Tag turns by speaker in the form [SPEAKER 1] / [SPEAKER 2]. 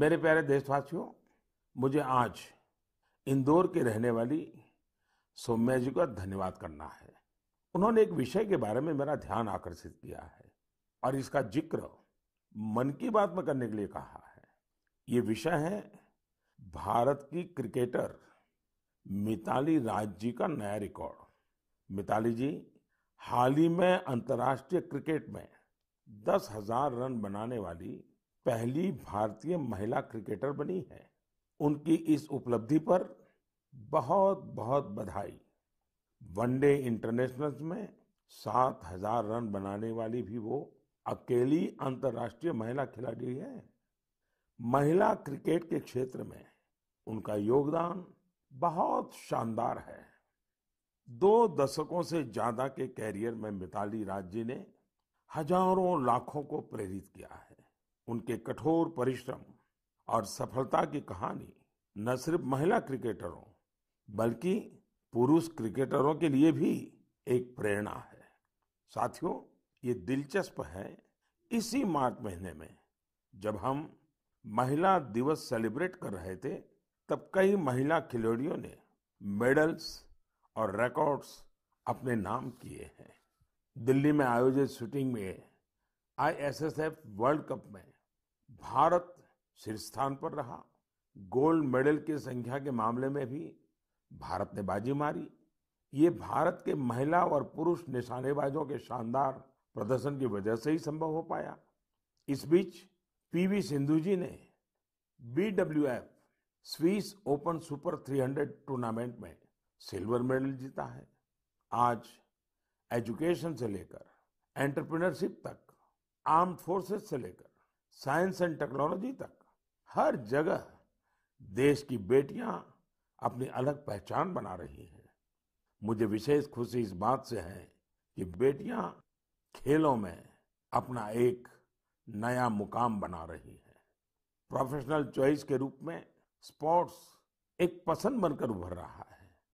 [SPEAKER 1] मेरे प्यारे देशवासियों मुझे आज इंदौर के रहने वाली सौम्या जी का धन्यवाद करना है उन्होंने एक विषय के बारे में मेरा ध्यान आकर्षित किया है और इसका जिक्र मन की बात में करने के लिए कहा है ये विषय है भारत की क्रिकेटर मिताली राज जी का नया रिकॉर्ड मिताली जी हाल ही में अंतर्राष्ट्रीय क्रिकेट में दस हजार रन बनाने वाली पहली भारतीय महिला क्रिकेटर बनी है उनकी इस उपलब्धि पर बहुत बहुत बधाई वनडे इंटरनेशनल्स में सात हजार रन बनाने वाली भी वो अकेली अंतर्राष्ट्रीय महिला खिलाड़ी है महिला क्रिकेट के क्षेत्र में उनका योगदान बहुत शानदार है दो दशकों से ज्यादा के कैरियर में मिताली राज जी ने हजारों लाखों को प्रेरित किया है उनके कठोर परिश्रम और सफलता की कहानी न सिर्फ महिला क्रिकेटरों बल्कि पुरुष क्रिकेटरों के लिए भी एक प्रेरणा है साथियों ये दिलचस्प है इसी मार्च महीने में जब हम महिला दिवस सेलिब्रेट कर रहे थे तब कई महिला खिलाड़ियों ने मेडल्स और रिकॉर्ड्स अपने नाम किए हैं दिल्ली में आयोजित शूटिंग में आईएसएसएफ वर्ल्ड कप में भारत शीर्ष स्थान पर रहा गोल्ड मेडल की संख्या के मामले में भी भारत ने बाजी मारी ये भारत के महिला और पुरुष निशानेबाजों के शानदार प्रदर्शन की वजह से ही संभव हो पाया इस बीच पीवी सिंधु जी ने BWF Swiss Open Super 300 tournament में सिल्वर मेडल जीता है आज एजुकेशन से लेकर एंटरप्रेन्योरशिप तक आर्म फोर्सेस से लेकर साइंस एंड टेक्नोलॉजी तक हर जगह देश की बेटियां अपनी अलग पहचान बना रही हैं मुझे विशेष खुशी इस बात से है कि बेटियां खेलों में अपना एक नया मुकाम बना रही है प्रोफेशनल चॉइस के रूप में स्पोर्ट्स एक पसंद बनकर उभर रहा है